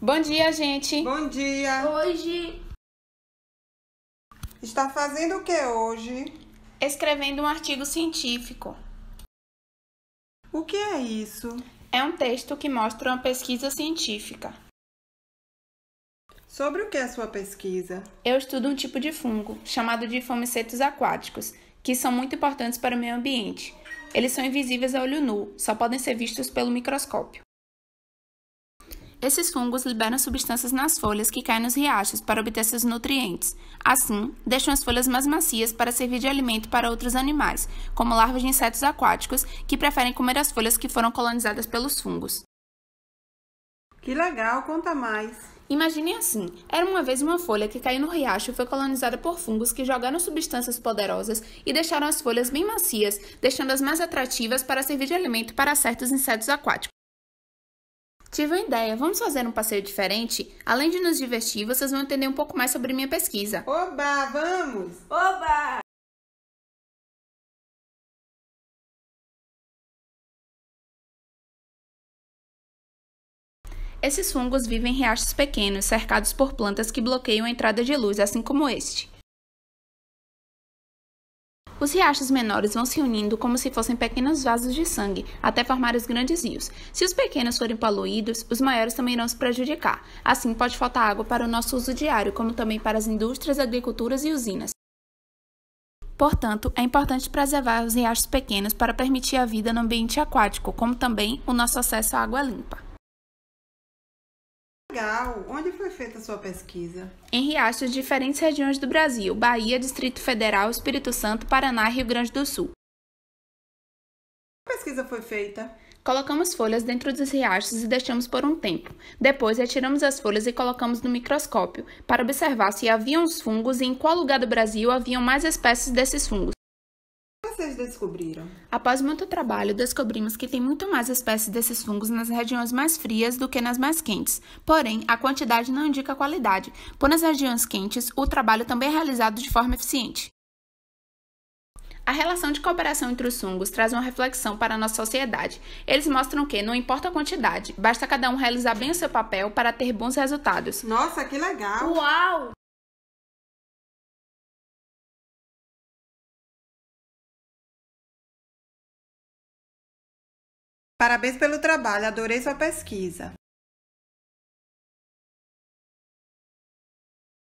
Bom dia, gente. Bom dia. Hoje. Está fazendo o que hoje? Escrevendo um artigo científico. O que é isso? É um texto que mostra uma pesquisa científica. Sobre o que é a sua pesquisa? Eu estudo um tipo de fungo, chamado de fomicetos aquáticos, que são muito importantes para o meio ambiente. Eles são invisíveis a olho nu, só podem ser vistos pelo microscópio. Esses fungos liberam substâncias nas folhas que caem nos riachos para obter seus nutrientes. Assim, deixam as folhas mais macias para servir de alimento para outros animais, como larvas de insetos aquáticos, que preferem comer as folhas que foram colonizadas pelos fungos. Que legal, conta mais! Imaginem assim: era uma vez uma folha que caiu no riacho e foi colonizada por fungos que jogaram substâncias poderosas e deixaram as folhas bem macias, deixando-as mais atrativas para servir de alimento para certos insetos aquáticos. Tive uma ideia, vamos fazer um passeio diferente? Além de nos divertir, vocês vão entender um pouco mais sobre minha pesquisa. Oba, vamos! Oba! Esses fungos vivem em riachos pequenos, cercados por plantas que bloqueiam a entrada de luz, assim como este. Os riachos menores vão se unindo como se fossem pequenos vasos de sangue, até formar os grandes rios. Se os pequenos forem poluídos, os maiores também irão se prejudicar. Assim, pode faltar água para o nosso uso diário, como também para as indústrias, agriculturas e usinas. Portanto, é importante preservar os riachos pequenos para permitir a vida no ambiente aquático, como também o nosso acesso à água limpa legal! Onde foi feita a sua pesquisa? Em riachos de diferentes regiões do Brasil: Bahia, Distrito Federal, Espírito Santo, Paraná e Rio Grande do Sul. A pesquisa foi feita? Colocamos folhas dentro dos riachos e deixamos por um tempo. Depois, retiramos as folhas e colocamos no microscópio para observar se haviam os fungos e em qual lugar do Brasil haviam mais espécies desses fungos descobriram? Após muito trabalho, descobrimos que tem muito mais espécies desses fungos nas regiões mais frias do que nas mais quentes. Porém, a quantidade não indica a qualidade, pois nas regiões quentes o trabalho também é realizado de forma eficiente. A relação de cooperação entre os fungos traz uma reflexão para a nossa sociedade. Eles mostram que não importa a quantidade, basta cada um realizar bem o seu papel para ter bons resultados. Nossa, que legal! Uau! Parabéns pelo trabalho, adorei sua pesquisa.